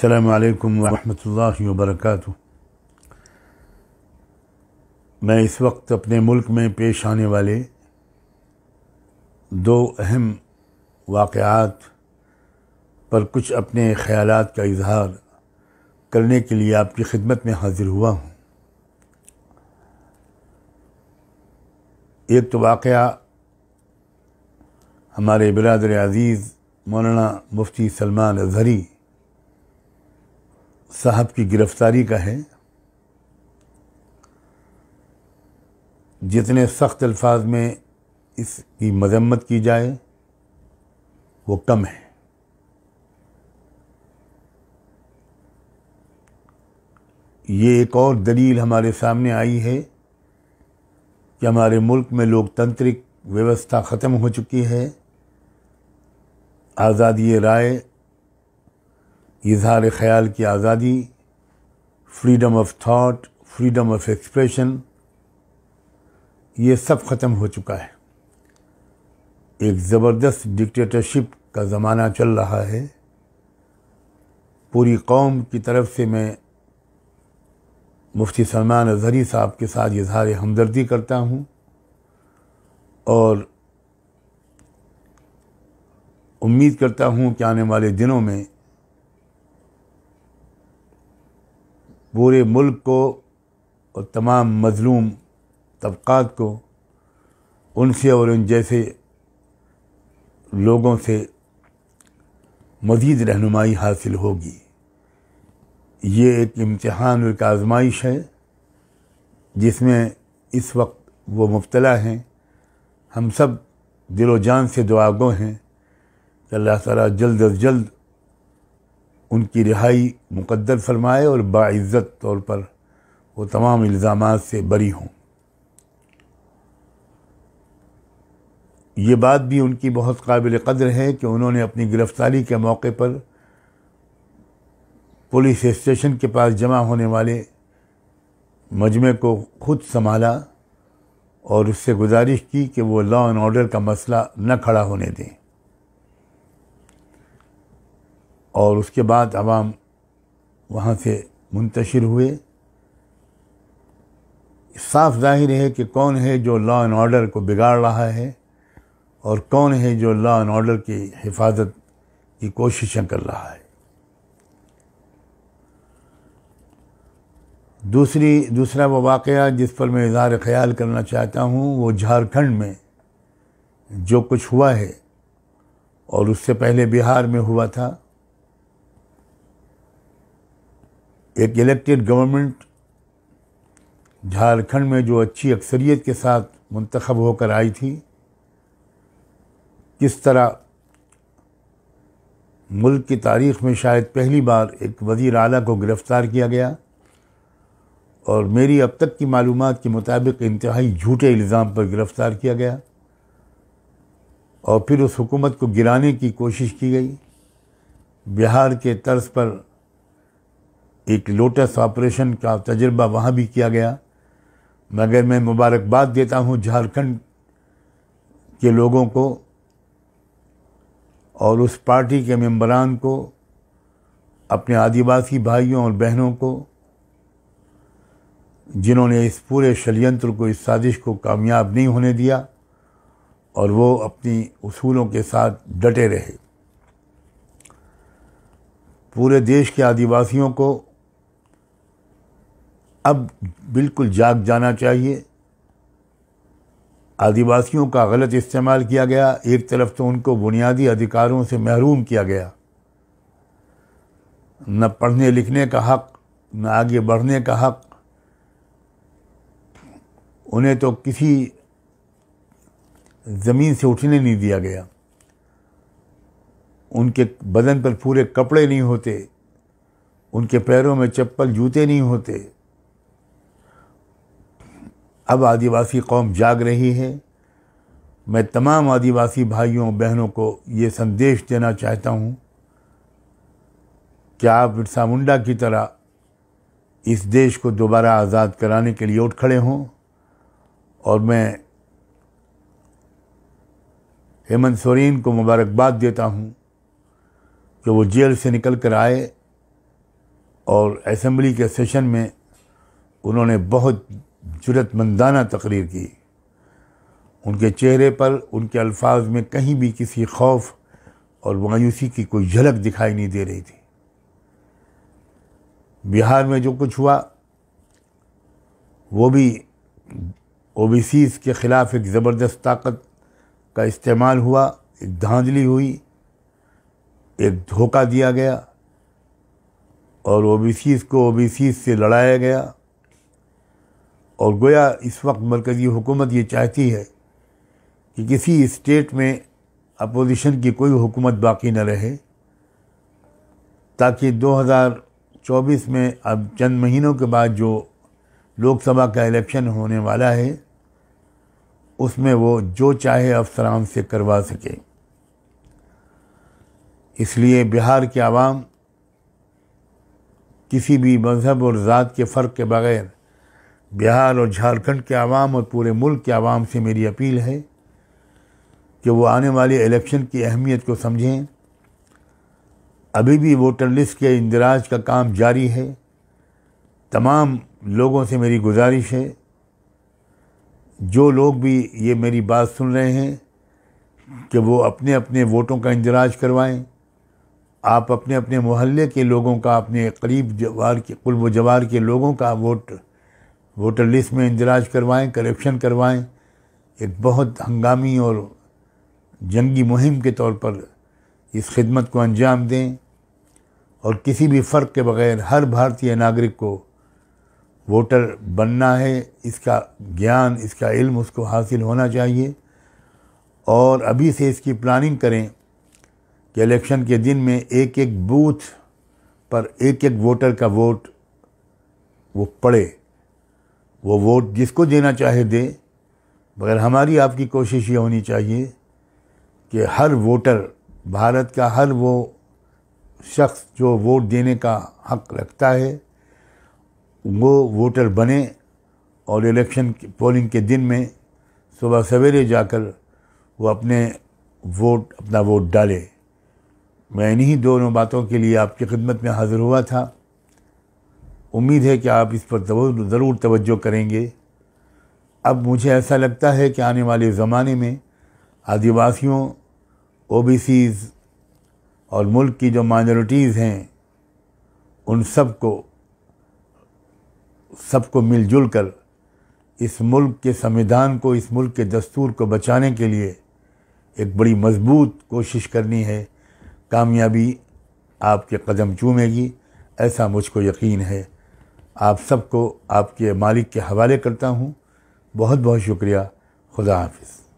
السلام عليكم ورحمة الله وبركاته मैं इस वक्त अपने मुल्क में पेश आने वाले दो अहम वाक़ात पर कुछ अपने ख्याल का इजहार करने के लिए आपकी खिदमत में हाजिर हुआ हूँ एक तो वाक़ हमारे बिरदर अज़ीज़ मौलाना मुफ्ती सलमान अजहरी साहब की गिरफ्तारी का है जितने सख्त अल्फाज में इसकी मजम्मत की जाए वो कम है ये एक और दलील हमारे सामने आई है कि हमारे मुल्क में लोकतांत्रिक व्यवस्था ख़त्म हो चुकी है आज़ादी राय इजहार ख्याल की आज़ादी freedom of thought freedom of expression ये सब ख़त्म हो चुका है एक ज़बरदस्त डिक्टेटरशिप का ज़माना चल रहा है पूरी कौम की तरफ से मैं मुफ्ती सलमान अजहरी साहब के साथ इजहार हमदर्दी करता हूँ और उम्मीद करता हूँ कि आने वाले दिनों में पूरे मुल्क को और तमाम मजलूम तबक़ात को उनसे और उन जैसे लोगों से मज़ीद रहनुमाई हासिल होगी ये एक इम्तहान और एक आजमाइश है जिसमें इस वक्त वो मुबतला हैं हम सब दिलो जान से दुआगो हैं कि अल्लाह ताला जल्द अज जल्द उनकी रिहाई मुकद्दर फरमाए और बाज़्ज़त तौर पर वो तमाम इल्ज़ाम से बरी हों ये बात भी उनकी बहुत काबिल कद्र है कि उन्होंने अपनी गिरफ़्तारी के मौके पर पुलिस स्टेशन के पास जमा होने वाले मजमे को खुद संभाला और उससे गुजारिश की कि वो लॉ एंड ऑर्डर का मसला न खड़ा होने दें और उसके बाद आवाम वहाँ से मुंतशिर हुए साफ जाहिर है कि कौन है जो लॉ एंड ऑर्डर को बिगाड़ रहा है और कौन है जो लॉ एंड ऑर्डर की हिफाजत की कोशिशें कर रहा है दूसरी दूसरा वो वाक़ जिस पर मैं इजहार ख्याल करना चाहता हूँ वो झारखंड में जो कुछ हुआ है और उससे पहले बिहार में हुआ था एक इलेक्टेड गवर्नमेंट झारखंड में जो अच्छी अक्सरियत के साथ मंतखब होकर आई थी किस तरह मुल्क की तारीख में शायद पहली बार एक वज़ी अला को गिरफ़्तार किया गया और मेरी अब तक की मालूम के मुताबिक इंतहाई झूठे इल्ज़ाम पर गिरफ़्तार किया गया और फिर उस हुकूमत को गिराने की कोशिश की गई बिहार के तर्ज पर एक लोटस ऑपरेशन का तजर्बा वहाँ भी किया गया मगर मैं मुबारकबाद देता हूँ झारखंड के लोगों को और उस पार्टी के मेम्बरान को अपने आदिवासी भाइयों और बहनों को जिन्होंने इस पूरे षडयंत्र को इस साजिश को कामयाब नहीं होने दिया और वो अपनी उसूलों के साथ डटे रहे पूरे देश के आदिवासियों को अब बिल्कुल जाग जाना चाहिए आदिवासियों का गलत इस्तेमाल किया गया एक तरफ तो उनको बुनियादी अधिकारों से महरूम किया गया न पढ़ने लिखने का हक न आगे बढ़ने का हक उन्हें तो किसी ज़मीन से उठने नहीं दिया गया उनके बदन पर पूरे कपड़े नहीं होते उनके पैरों में चप्पल जूते नहीं होते अब आदिवासी कौम जाग रही है मैं तमाम आदिवासी भाइयों बहनों को ये संदेश देना चाहता हूँ कि आप बिरसा मुंडा की तरह इस देश को दोबारा आज़ाद कराने के लिए उठ खड़े हों और मैं हेमंत सोरेन को मुबारकबाद देता हूँ कि वो जेल से निकल कर आए और असम्बली के सेशन में उन्होंने बहुत जरूरतमंदाना तकरीर की उनके चेहरे पर उनके अल्फाज में कहीं भी किसी खौफ और मायूसी की कोई झलक दिखाई नहीं दे रही थी बिहार में जो कुछ हुआ वो भी ओबीसीज़ के ख़िलाफ़ एक ज़बरदस्त ताकत का इस्तेमाल हुआ एक धांधली हुई एक धोखा दिया गया और ओबीसीज़ को ओबीसीज़ से लड़ाया गया और गोया इस वक्त मरकज़ी हुकूमत ये चाहती है कि किसी स्टेट में अपोजिशन की कोई हुकूमत बाकी न रहे ताकि 2024 में अब चंद महीनों के बाद जो लोकसभा का इलेक्शन होने वाला है उसमें वो जो चाहे अफसरान से करवा सके इसलिए बिहार के आवाम किसी भी मज़हब और ज़ात के फ़र्क के बग़ैर बिहार और झारखंड के आवाम और पूरे मुल्क के आवाम से मेरी अपील है कि वो आने वाले इलेक्शन की अहमियत को समझें अभी भी वोटर लिस्ट के इंदराज का काम जारी है तमाम लोगों से मेरी गुजारिश है जो लोग भी ये मेरी बात सुन रहे हैं कि वो अपने अपने वोटों का इंदराज करवाएं आप अपने अपने मोहल्ले के लोगों का अपने करीब जवार के कुल जवार के लोगों का वोट वोटर लिस्ट में इंदराज करवाएं करप्शन करवाएं एक बहुत हंगामी और जंगी मुहिम के तौर पर इस खिदमत को अंजाम दें और किसी भी फ़र्क के बगैर हर भारतीय नागरिक को वोटर बनना है इसका ज्ञान इसका इल्म उसको हासिल होना चाहिए और अभी से इसकी प्लानिंग करें कि इलेक्शन के दिन में एक एक बूथ पर एक एक वोटर का वोट वो पड़े वो वोट जिसको देना चाहे दे मगर हमारी आपकी कोशिश ये होनी चाहिए कि हर वोटर भारत का हर वो शख्स जो वोट देने का हक रखता है वो वोटर बने और इलेक्शन पोलिंग के दिन में सुबह सवेरे जाकर वो अपने वोट अपना वोट डाले मैं इन्हीं दोनों बातों के लिए आपकी खिदमत में हाज़िर हुआ था उम्मीद है कि आप इस पर ज़रूर तवज्जो करेंगे अब मुझे ऐसा लगता है कि आने वाले ज़माने में आदिवासियों ओबीसीज़ और मुल्क की जो माइनॉरिटीज़ हैं उन सब को सबको मिलजुल कर इस मुल्क के संविधान को इस मुल्क के दस्तूर को बचाने के लिए एक बड़ी मजबूत कोशिश करनी है कामयाबी आपके कदम चूमेगी ऐसा मुझको यकीन है आप सबको आपके मालिक के हवाले करता हूँ बहुत बहुत शुक्रिया खुदा हाफिज़